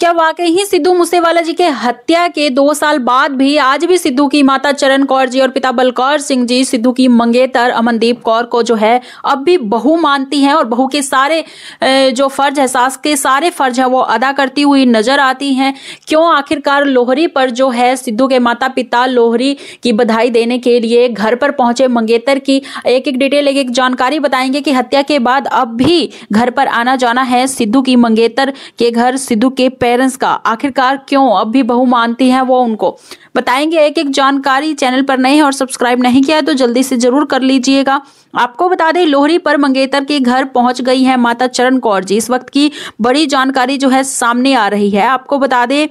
क्या वाकई ही सिद्धू मूसेवाला जी के हत्या के दो साल बाद भी आज भी सिद्धू की माता चरण कौर जी और पिता बलकौर सिंह जी सिद्धू की मंगेतर अमनदीप कौर को जो है अब भी बहु मानती हैं और बहु के सारे जो फर्ज है सास के सारे फर्ज है वो अदा करती हुई नजर आती हैं क्यों आखिरकार लोहरी पर जो है सिद्धू के माता पिता लोहरी की बधाई देने के लिए घर पर पहुंचे मंगेतर की एक एक डिटेल एक एक जानकारी बताएंगे कि हत्या के बाद अब भी घर पर आना जाना है सिद्धू की मंगेतर के घर सिद्धू के पैर पेरेंट्स का आखिरकार क्यों अब भी बहू मानती हैं वो उनको बताएंगे एक एक जानकारी चैनल पर नए हैं और सब्सक्राइब नहीं किया है तो जल्दी से जरूर कर लीजिएगा आपको बता दें लोहरी पर मंगेतर के घर पहुंच गई है माता चरण कौर जी इस वक्त की बड़ी जानकारी जो है सामने आ रही है आपको बता दें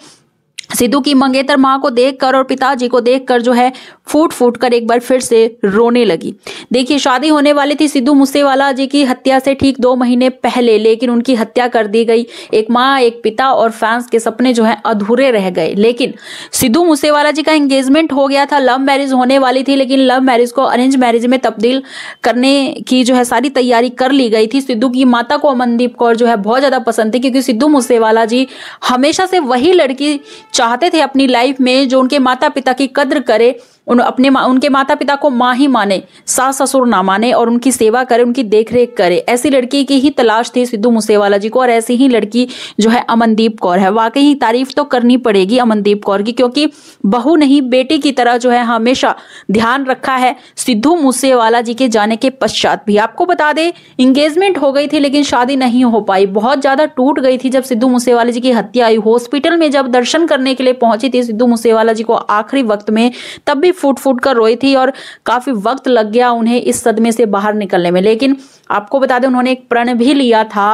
सिद्धू की मंगेतर माँ को देखकर और पिताजी को देखकर जो है फूट फूट कर एक बार फिर से रोने लगी देखिए शादी होने वाली थी सिद्धू मूसेवाला जी की हत्या से ठीक दो महीने पहले लेकिन उनकी हत्या कर दी गई एक माँ एक पिता और फैंस के सपने जो है अधूरे रह गए लेकिन सिद्धू मूसेवाला जी का एंगेजमेंट हो गया था लव मैरिज होने वाली थी लेकिन लव मैरिज को अरेंज मैरिज में तब्दील करने की जो है सारी तैयारी कर ली गई थी सिद्धू की माता को अमनदीप कौर जो है बहुत ज़्यादा पसंद थी क्योंकि सिद्धू मूसेवाला जी हमेशा से वही लड़की चाहते थे अपनी लाइफ में जो उनके माता पिता की कद्र करे उन अपने उनके माता पिता को माँ ही माने सास ससुर ना माने और उनकी सेवा करे उनकी देखरेख करे ऐसी लड़की की ही तलाश थी सिद्धू मूसेवाला जी को और ऐसी ही लड़की जो है अमनदीप कौर है वाकई तारीफ तो करनी पड़ेगी अमनदीप कौर की क्योंकि बहू नहीं बेटी की तरह जो है हमेशा ध्यान रखा है सिद्धू मूसेवाला जी के जाने के पश्चात भी आपको बता दे इंगेजमेंट हो गई थी लेकिन शादी नहीं हो पाई बहुत ज्यादा टूट गई थी जब सिद्धू मूसेवाला जी की हत्या आई हॉस्पिटल में जब दर्शन करने के लिए पहुंची थी सिद्धू मूसेवाला जी को आखिरी वक्त में तब भी फूट फूट कर रोई थी और काफ़ी वक्त लग गया उन्हें इस सदमे से बाहर निकलने में लेकिन आपको बता दें उन्होंने एक प्रण भी लिया था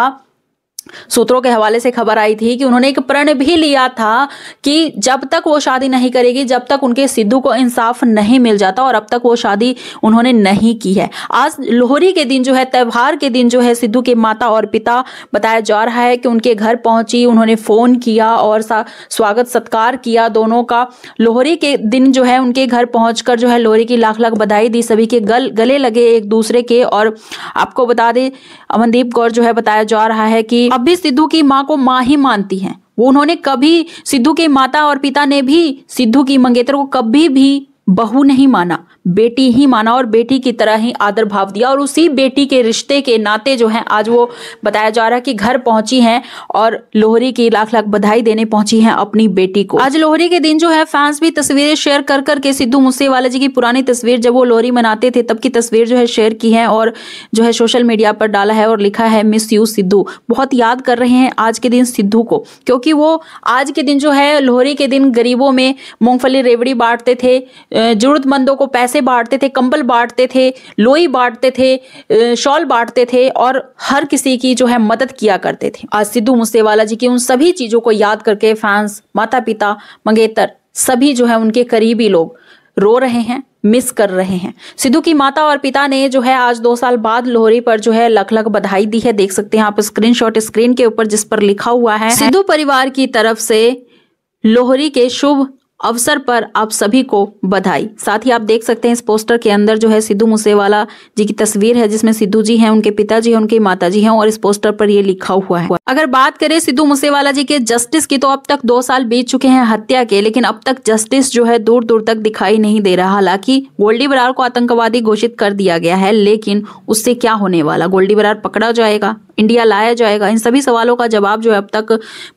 सूत्रों के हवाले से खबर आई थी कि उन्होंने एक प्रण भी लिया था कि जब तक वो शादी नहीं करेगी जब तक उनके सिद्धू को इंसाफ नहीं मिल जाता और अब तक वो शादी उन्होंने नहीं की है आज लोहरी के दिन जो है त्यौहार के दिन जो है सिद्धू के माता और पिता बताया जा रहा है कि उनके घर पहुंची उन्होंने फोन किया और स्वागत सत्कार किया दोनों का लोहरी के दिन जो है उनके घर पहुंचकर जो है लोहरी की लाख लाख बधाई दी सभी के गल गले लगे एक दूसरे के और आपको बता दें अमनदीप कौर जो है बताया जा रहा है कि अब भी सिद्धू की माँ को माँ ही मानती हैं वो उन्होंने कभी सिद्धू के माता और पिता ने भी सिद्धू की मंगेतर को कभी भी बहू नहीं माना बेटी ही माना और बेटी की तरह ही आदर भाव दिया और उसी बेटी के रिश्ते के नाते जो है आज वो बताया जा रहा है कि घर पहुंची हैं और लोहरी की लाख लाख बधाई देने पहुंची हैं अपनी बेटी को आज लोहरी के दिन जो है फैंस भी तस्वीरें शेयर कर करके सिद्धू मूसेवाला जी की पुरानी तस्वीर जब वो लोहरी मनाते थे तब की तस्वीर जो है शेयर की है और जो है सोशल मीडिया पर डाला है और लिखा है मिस यू सिद्धू बहुत याद कर रहे हैं आज के दिन सिद्धू को क्योंकि वो आज के दिन जो है लोहरी के दिन गरीबों में मूंगफली रेवड़ी बांटते थे जरूरतमंदों को पैसे पैसे बांटते थे कंबल बांटते थे लोई बांटते थे शॉल बांटते थे और हर किसी की जो है मदद किया करते थे आज सिद्धू मूसेवाला जी की उन सभी चीज़ों को याद करके फैंस माता पिता मंगेतर सभी जो है उनके करीबी लोग रो रहे हैं मिस कर रहे हैं सिद्धू की माता और पिता ने जो है आज दो साल बाद लोहरी पर जो है लख लख बधाई दी है देख सकते हैं आप स्क्रीनशॉट स्क्रीन के ऊपर जिस पर लिखा हुआ है सिद्धू परिवार की तरफ से लोहरी के शुभ अवसर पर आप सभी को बधाई साथ ही आप देख सकते हैं इस पोस्टर के अंदर जो है सिद्धू मूसेवाला जी की तस्वीर है जिसमें सिद्धू जी हैं उनके पिताजी हैं उनकी माता जी हैं और इस पोस्टर पर ये लिखा हुआ है अगर बात करें सिद्धू मूसेवाला जी के जस्टिस की तो अब तक दो साल बीत चुके हैं हत्या के लेकिन अब तक जस्टिस जो है दूर दूर तक दिखाई नहीं दे रहा हालांकि गोल्डी बरार को आतंकवादी घोषित कर दिया गया है लेकिन उससे क्या होने वाला गोल्डी बरार पकड़ा जाएगा इंडिया लाया जाएगा इन सभी सवालों का जवाब जो अब तक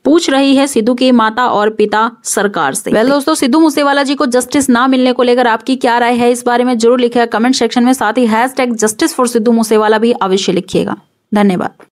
पूछ रही है सिद्धू की माता और पिता सरकार से वेल दोस्तों सिद्धू मूसेवाला जी को जस्टिस ना मिलने को लेकर आपकी क्या राय है इस बारे में जरूर लिखेगा कमेंट सेक्शन में साथ ही hash justice for Sidhu Moosewala भी अवश्य लिखिएगा धन्यवाद